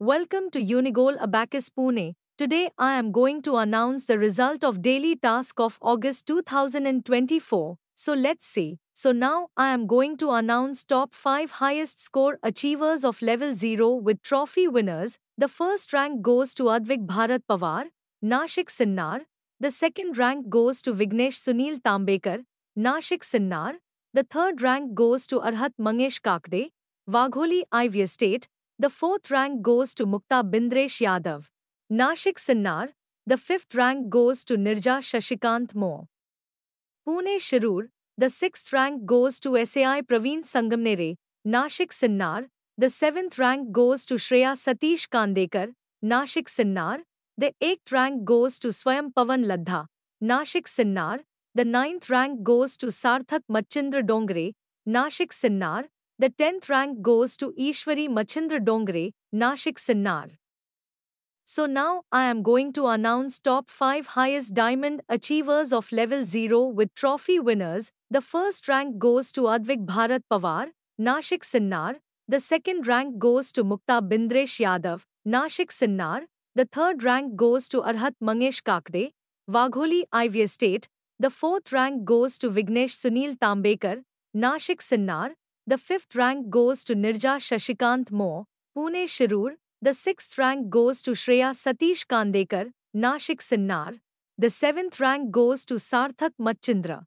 Welcome to Unigol Abacus Pune. Today I am going to announce the result of daily task of August 2024. So let's see. So now I am going to announce top 5 highest score achievers of level 0 with trophy winners. The first rank goes to Advik Bharat Pawar, Nashik Sinnar. The second rank goes to Vignesh Sunil Tambekar, Nashik Sinnar. The third rank goes to Arhat Mangesh Kakde, Wagholi Ivy State. The fourth rank goes to Mukta Bindresh Yadav. Nashik Sinnar, the fifth rank goes to Nirja Shashikant Moore. Pune Shirur, the sixth rank goes to SAI Praveen Sangamnere, Nashik Sinnar, the seventh rank goes to Shreya Satish Kandekar, Nashik Sinnar, the eighth rank goes to Swayam Pavan Ladha, Nashik Sinnar, the ninth rank goes to Sarthak Machindra Dongre, Nashik Sinnar, the 10th rank goes to Ishwari Machindra Dongre, Nashik Sinnar. So now I am going to announce top 5 highest diamond achievers of level 0 with trophy winners. The first rank goes to Advik Bharat Pawar, Nashik Sinnar. The second rank goes to Mukta Bindresh Yadav, Nashik Sinnar. The third rank goes to Arhat Mangesh Kakde, Wagholi Ivy Estate. The fourth rank goes to Vignesh Sunil Tambekar, Nashik Sinnar. The fifth rank goes to Nirja Shashikant Mo, Pune Shirur. The sixth rank goes to Shreya Satish Kandekar, Nashik Sinnar. The seventh rank goes to Sarthak Machindra.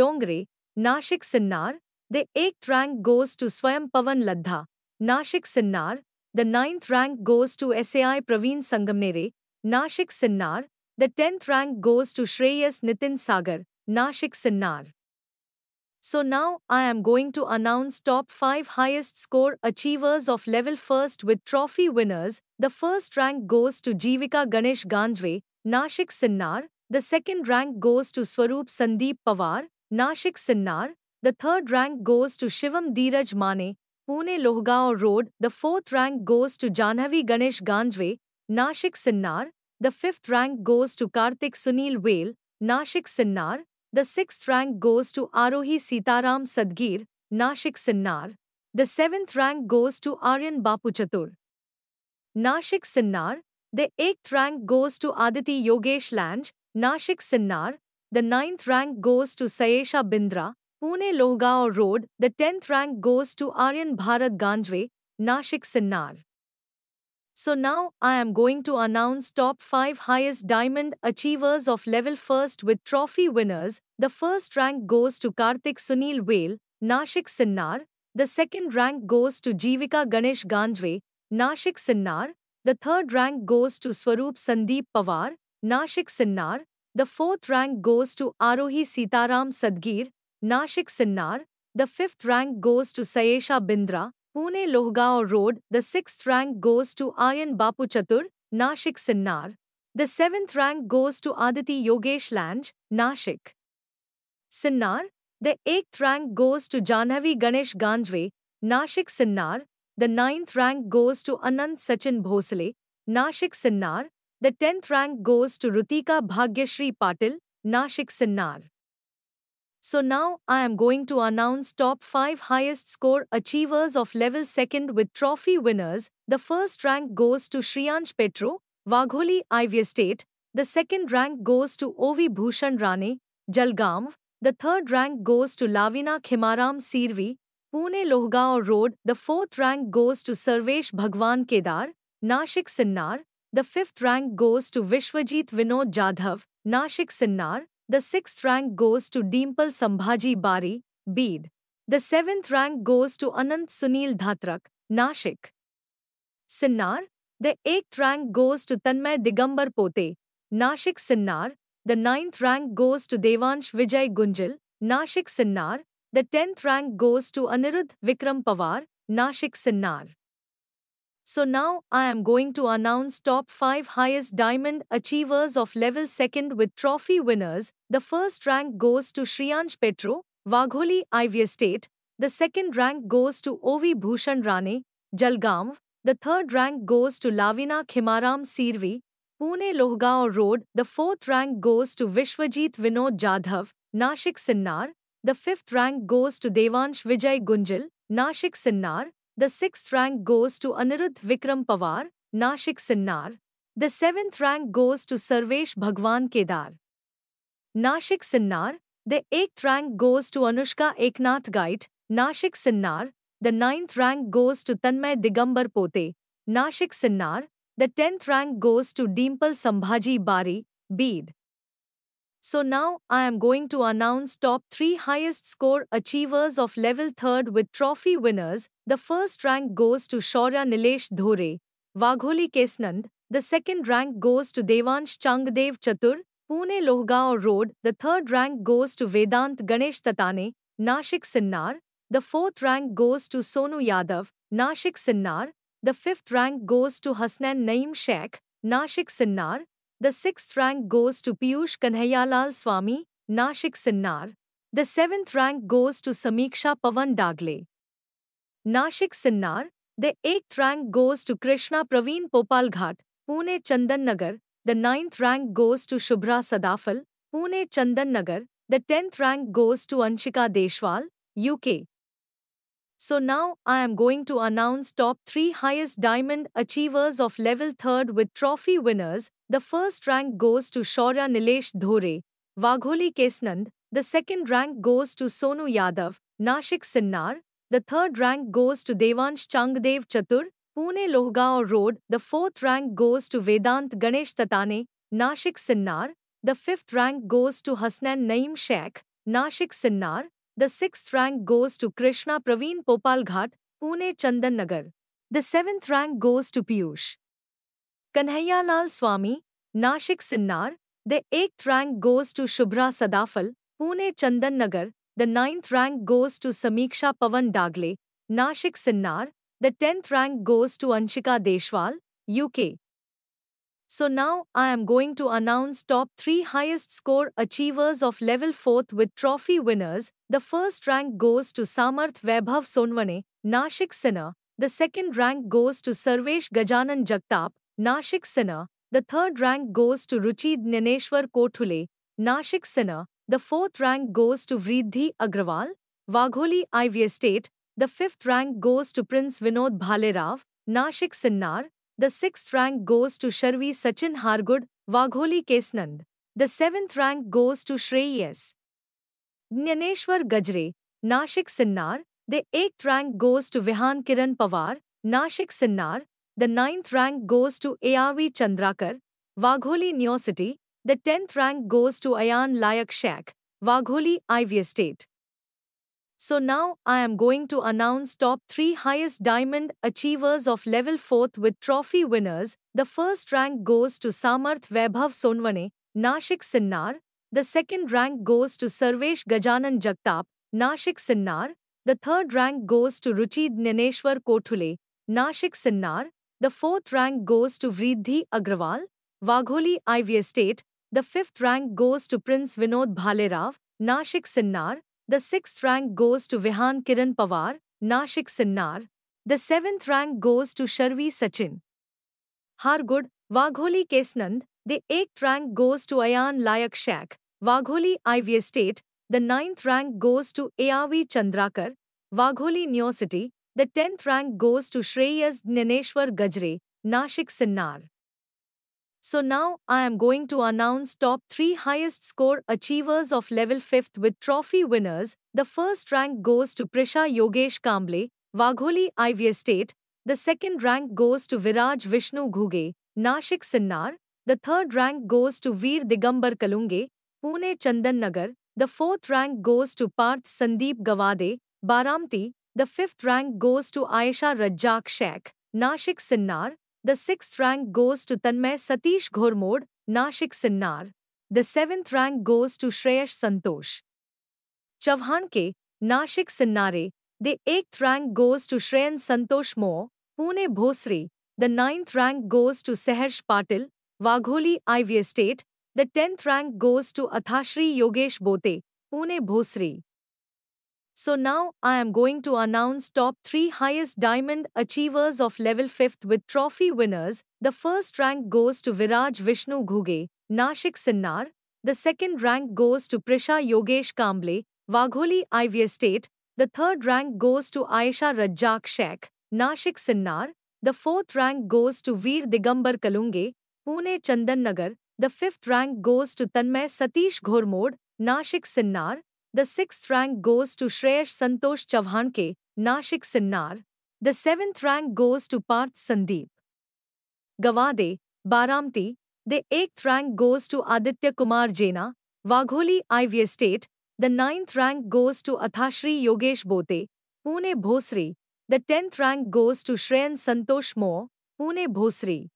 Dongre, Nashik Sinnar. The eighth rank goes to Swayam Pavan Ladha, Nashik Sinnar. The ninth rank goes to SAI Praveen Sangamnere, Nashik Sinnar. The tenth rank goes to Shreyas Nitin Sagar, Nashik Sinnar. So now I am going to announce top 5 highest score achievers of level 1st with trophy winners. The first rank goes to Jivika Ganesh Ganjwe, Nashik Sinnar. The second rank goes to Swaroop Sandeep Pawar, Nashik Sinnar. The third rank goes to Shivam Dheeraj Mane, Pune Lohgaon Road. The fourth rank goes to Janhavi Ganesh Ganjwe, Nashik Sinnar. The fifth rank goes to Karthik Sunil Whale, Nashik Sinnar. The sixth rank goes to Arohi Sitaram Sadgir, Nashik Sinnar. The seventh rank goes to Aryan Bapuchatur, Nashik Sinnar. The eighth rank goes to Aditi Yogesh Lange, Nashik Sinnar. The ninth rank goes to Sayesha Bindra, Pune Lohgaon Road. The tenth rank goes to Aryan Bharat Ganjwe, Nashik Sinnar. So now I am going to announce top 5 highest diamond achievers of level 1st with trophy winners. The first rank goes to Karthik Sunil Whale, Nashik Sinnar. The second rank goes to Jivika Ganesh Ganjwe, Nashik Sinnar. The third rank goes to Swaroop Sandeep Pawar, Nashik Sinnar. The fourth rank goes to Arohi Sitaram Sadgir, Nashik Sinnar. The fifth rank goes to Sayesha Bindra, Pune Lohgaon Road, the sixth rank goes to Ayan Bapu Chatur, Nashik Sinnar. The seventh rank goes to Aditi Yogesh Lange, Nashik. Sinnar. The eighth rank goes to Janavi Ganesh Ganjwe, Nashik Sinnar. The ninth rank goes to Anand Sachin Bhosle, Nashik Sinnar. The tenth rank goes to Rutika Bhagyashri Patil, Nashik Sinnar. So now I am going to announce top 5 highest score achievers of level 2nd with trophy winners. The first rank goes to Shriyansh Petro, Vagholi Ivy State. The second rank goes to Ovi Bhushan Rane, Jalgaon. The third rank goes to Lavina Khimaram Sirvi, Pune Lohgaon Road. The fourth rank goes to Sarvesh Bhagwan Kedar, Nashik Sinnar. The fifth rank goes to Vishwajit Vinod Jadhav, Nashik Sinnar. The sixth rank goes to Dimple Sambhaji Bari, Bid. The seventh rank goes to Anant Sunil Dhatrak, Nashik. Sinnar, the eighth rank goes to Tanmay Digambar Pote, Nashik Sinnar. The ninth rank goes to Devansh Vijay Gunjal, Nashik Sinnar. The tenth rank goes to Anirudh Vikram Pawar, Nashik Sinnar. So now I am going to announce top 5 highest diamond achievers of level 2nd with trophy winners. The first rank goes to Shriyansh Petro, Vagholi, Ivy Estate. The second rank goes to Ovi Bhushan Rane, Jalgaon. The third rank goes to Lavina Khimaram Sirvi, Pune Lohgaon Road. The fourth rank goes to Vishwajit Vinod Jadhav, Nashik Sinnar. The fifth rank goes to Devansh Vijay Gunjal, Nashik Sinnar. The sixth rank goes to Anirudh Vikram Pawar, Nashik Sinnar. The seventh rank goes to Sarvesh Bhagwan Kedar. Nashik Sinnar. The eighth rank goes to Anushka Eknath Gait, Nashik Sinnar. The ninth rank goes to Tanmay Digambar Pote, Nashik Sinnar. The tenth rank goes to Dimple Sambhaji Bari, Bede. So now I am going to announce top 3 highest score achievers of level 3rd with trophy winners. The first rank goes to Shaurya Nilesh Dhore, Vagholi Kesnand. The second rank goes to Devansh Changdev Chatur, Pune Lohgaon Road. The third rank goes to Vedant Ganesh Tatane, Nashik Sinnar. The fourth rank goes to Sonu Yadav, Nashik Sinnar. The fifth rank goes to Hasnan Naim Sheikh, Nashik Sinnar. The sixth rank goes to Piyush Kanhaiyalal Swami, Nashik Sinnar. The seventh rank goes to Samiksha Pavan Dagle. Nashik Sinnar. The eighth rank goes to Krishna Praveen Popalghat, Pune Chandan Nagar. The ninth rank goes to Shubhra Sadafal, Pune Chandan Nagar. The tenth rank goes to Anshika Deshwal, UK. So now I am going to announce top 3 highest diamond achievers of level 3rd with trophy winners the first rank goes to Shaurya Nilesh Dhore, Vagholi Kesnand. The second rank goes to Sonu Yadav, Nashik Sinnar. The third rank goes to Devansh Changdev Chatur, Pune Lohgaon Road. The fourth rank goes to Vedant Ganesh Tatane, Nashik Sinnar. The fifth rank goes to Hasnan Naim Sheikh, Nashik Sinnar. The sixth rank goes to Krishna Praveen Popalghat, Pune Chandan Nagar. The seventh rank goes to Piyush. Kanhaiyalal Swami, Nashik Sinnar, the 8th rank goes to Shubhra Sadafal, Pune Chandan Nagar, the 9th rank goes to Samiksha Pavan Dagle, Nashik Sinnar, the 10th rank goes to Anshika Deshwal, UK. So now I am going to announce top 3 highest score achievers of level 4th with trophy winners. The first rank goes to Samarth Vaibhav Sonwane, Nashik Sinha. The second rank goes to Sarvesh Gajanan Jagtap, Nashik Sinha, the third rank goes to Ruchid Naneshwar Kothule, Nashik Sinha, the fourth rank goes to Vridhi Agrawal, Vagholi Ivy State, the fifth rank goes to Prince Vinod Bhalerav, Nashik Sinnar, the sixth rank goes to Sharvi Sachin Hargud, Vagholi Kesnand. The seventh rank goes to Shreyas. Nyaneshwar Gajre, Nashik Sinnar, the eighth rank goes to Vihan Kiran Pawar, Nashik Sinnar, the ninth rank goes to ARV Chandrakar, Wagholi City. The tenth rank goes to Ayan Layak Shak, Wagholi Ivy Estate. So now I am going to announce top 3 highest diamond achievers of level 4th with trophy winners. The first rank goes to Samarth Vaibhav Sonwane, Nashik Sinnar. The second rank goes to Sarvesh Gajanan Jagtap, Nashik Sinnar. The third rank goes to Ruchid Nineshwar Kothule, Nashik Sinnar. The fourth rank goes to Vridhi Agrawal, Vagholi IV State. The fifth rank goes to Prince Vinod Bhalerav, Nashik Sinnar. The sixth rank goes to Vihan Kiran Pawar, Nashik Sinnar. The seventh rank goes to Sharvi Sachin. Hargud, Vagholi Kesnand. The eighth rank goes to Ayan Layak Shak, Vagholi IV State. The ninth rank goes to Ayavi Chandrakar, Vagholi New City. The 10th rank goes to Shreyas Nineshwar Gajre, Nashik Sinnar. So now I am going to announce top 3 highest score achievers of level 5th with trophy winners. The first rank goes to Prisha Yogesh Kamble, Vagholi IVS State. The second rank goes to Viraj Vishnu Ghuge, Nashik Sinnar. The third rank goes to Veer Digambar Kalunge, Pune Chandan Nagar. The fourth rank goes to Parth Sandeep Gawade, Baramti. The fifth rank goes to Aisha Rajak Sheikh, Nashik Sinnar. The sixth rank goes to Tanmay Satish Ghormod, Nashik Sinnar. The seventh rank goes to Shreyash Santosh. Chavhanke, Nashik Sinnare. The eighth rank goes to Shreyan Santosh Mo, Pune Bhosri. The ninth rank goes to Sehersh Patil, Wagholi Ivy State. The tenth rank goes to Athashri Yogesh Bote, Pune Bhosri. So now I am going to announce top 3 highest diamond achievers of level 5th with trophy winners. The first rank goes to Viraj Vishnu Ghuge, Nashik Sinnar. The second rank goes to Prisha Yogesh Kamble, Vagholi, Ivy Estate. The third rank goes to Aisha Rajak Sheikh, Nashik Sinnar. The fourth rank goes to Veer Digambar Kalunge, Pune Chandan Nagar. The fifth rank goes to Tanmay Satish Ghormod, Nashik Sinnar. The sixth rank goes to Shreyash Santosh Chauhanke, Nashik Sinnar. The seventh rank goes to Parth Sandeep. Gavade, Baramti. The eighth rank goes to Aditya Kumar Jena, Vagholi, Ivy State. The ninth rank goes to Athashri Yogesh Bote, Pune Bhosri. The tenth rank goes to Shreyan Santosh Mo, Pune Bhosri.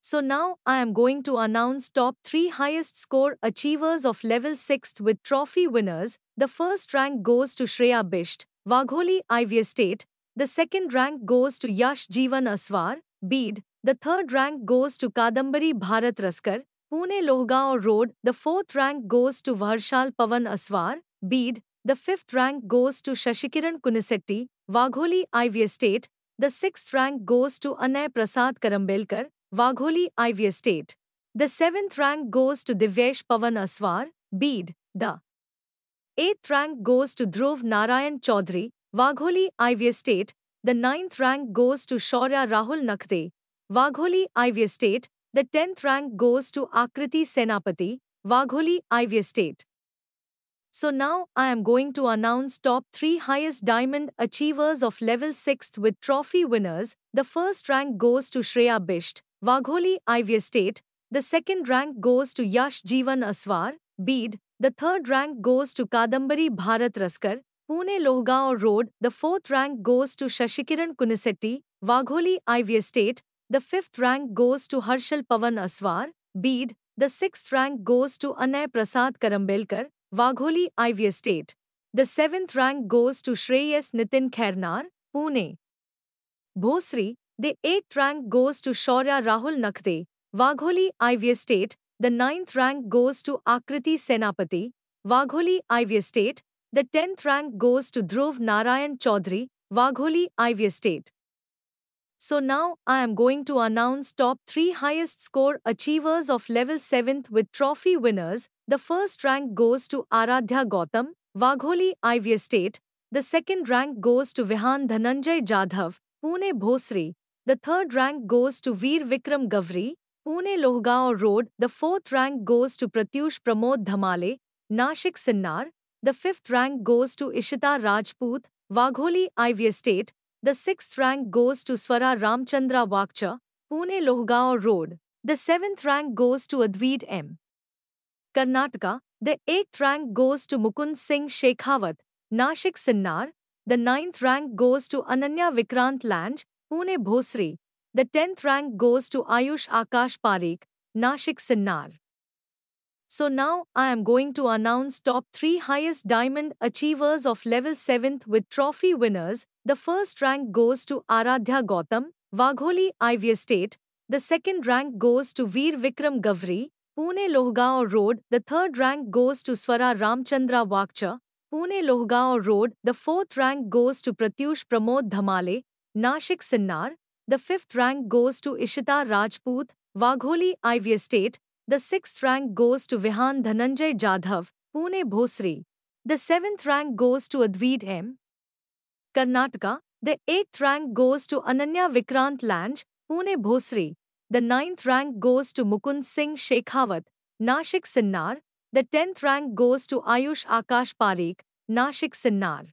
So now I am going to announce top 3 highest score achievers of level 6th with trophy winners. The first rank goes to Shreya Bisht, Vagholi Ivy State. The second rank goes to Yash Jivan Aswar, Bede. The third rank goes to Kadambari Bharat Raskar, Pune Lohgaon Road. The fourth rank goes to Varshal Pavan Aswar, Bede. The fifth rank goes to Shashikiran Kunisetti, Vagholi Ivy State. The sixth rank goes to Anay Prasad Karambelkar, Vagholi Ivy Estate. The seventh rank goes to Divyesh Pavan Aswar, Bede. The eighth rank goes to Dhruv Narayan Chaudhary, Vagholi Ivy Estate. The ninth rank goes to Shaurya Rahul Nakde, Vagholi Ivy Estate. The tenth rank goes to Akriti Senapati, Vagholi Ivy Estate. So now I am going to announce top 3 highest diamond achievers of level 6th with trophy winners. The first rank goes to Shreya Bisht, Vagholi Ivy Estate, the second rank goes to Yash Jivan Aswar, Bede, the third rank goes to Kadambari Bharat Raskar, Pune Lohgaon Road, the fourth rank goes to Shashikiran Kunisetti, Vagholi Ivy Estate, the fifth rank goes to Harshal Pavan Aswar, Bede, the sixth rank goes to Anay Prasad Karambelkar, Vagholi Ivy Estate. The seventh rank goes to Shreyas Nitin Khairnar, Pune. Bhosri, the 8th rank goes to Shaurya Rahul Nakde, Wagholi Ivy State. The 9th rank goes to Akriti Senapati, Wagholi Ivy State. The 10th rank goes to Dhruv Narayan Chaudhary, Wagholi Ivy State. So now I am going to announce top 3 highest score achievers of level 7th with trophy winners. The first rank goes to Aradhya Gautam, Wagholi Ivy State. The second rank goes to Vihan Dhananjay Jadhav, Pune Bhosri, the third rank goes to Veer Vikram Gavri, Pune Lohgaon Road. The fourth rank goes to Pratyush Pramod Dhamale, Nashik Sinnar. The fifth rank goes to Ishita Rajput, Wagholi Ivy Estate. The sixth rank goes to Swara Ramchandra Wakcha, Pune Lohgaon Road. The seventh rank goes to Advait M. Karnataka. The eighth rank goes to Mukund Singh Shekhawat, Nashik Sinnar. The ninth rank goes to Ananya Vikrant Lange, Pune Bhosri, the 10th rank goes to Ayush Akash Parikh, Nashik Sinnar. So now I am going to announce top 3 highest diamond achievers of level 7th with trophy winners. The first rank goes to Aradhya Gautam, Vagholi Ivy Estate. The second rank goes to Veer Vikram Gavri, Pune Lohgaon Road. The third rank goes to Swara Ramchandra Wakcha, Pune Lohgaon Road. The fourth rank goes to Pratyush Pramod Dhamale, Nashik Sinnar, the fifth rank goes to Ishita Rajput, Vagholi, Ivy State, the sixth rank goes to Vihan Dhananjay Jadhav, Pune Bhosri. The seventh rank goes to Advid M. Karnataka. The eighth rank goes to Ananya Vikrant Lange, Pune Bhosri. The ninth rank goes to Mukund Singh Shekhawat, Nashik Sinnar. The tenth rank goes to Ayush Akash Parikh, Nashik Sinnar.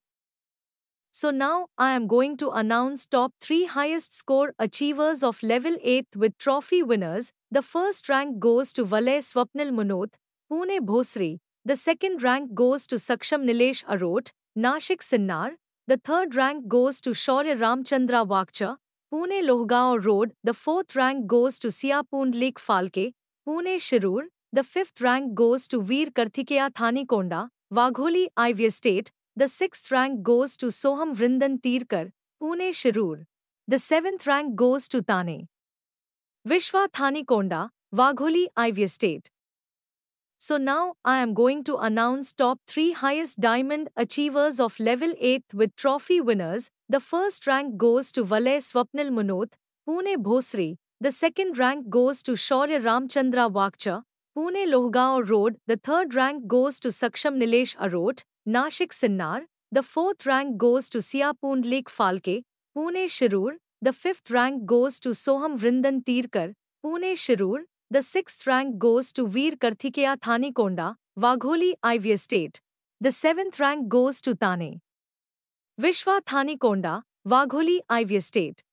So now I am going to announce top 3 highest score achievers of level 8th with trophy winners. The first rank goes to Valay Swapnil Munoth, Pune Bhosri. The second rank goes to Saksham Nilesh Arot, Nashik Sinnar. The third rank goes to Shaurya Ramchandra Wakcha, Pune Lohgaon Road. The fourth rank goes to Siapund Lake Falke, Pune Shirur. The fifth rank goes to Veer Karthikeya Thanikonda, Wagholi Ivy Estate. The sixth rank goes to Soham Vrindan Tirkar, Pune Shirur. The seventh rank goes to Thane. Vishwa Thanikonda, Vagholi, Ivy Estate. So now I am going to announce top 3 highest diamond achievers of level eight with trophy winners. The first rank goes to Valay Swapnil Munoth, Pune Bhosri. The second rank goes to Shaurya Ramchandra Wakcha, Pune Lohgaon Road. The third rank goes to Saksham Nilesh Arot, Nashik Sinnar, the fourth rank goes to Siapund Lake Falke, Pune Shirur, the fifth rank goes to Soham Vrindan Tirkar, Pune Shirur, the sixth rank goes to Veer Karthikeya Konda, Vagholi Ivy Estate. The seventh rank goes to Thane. Vishwa Konda, Vagholi Ivy Estate.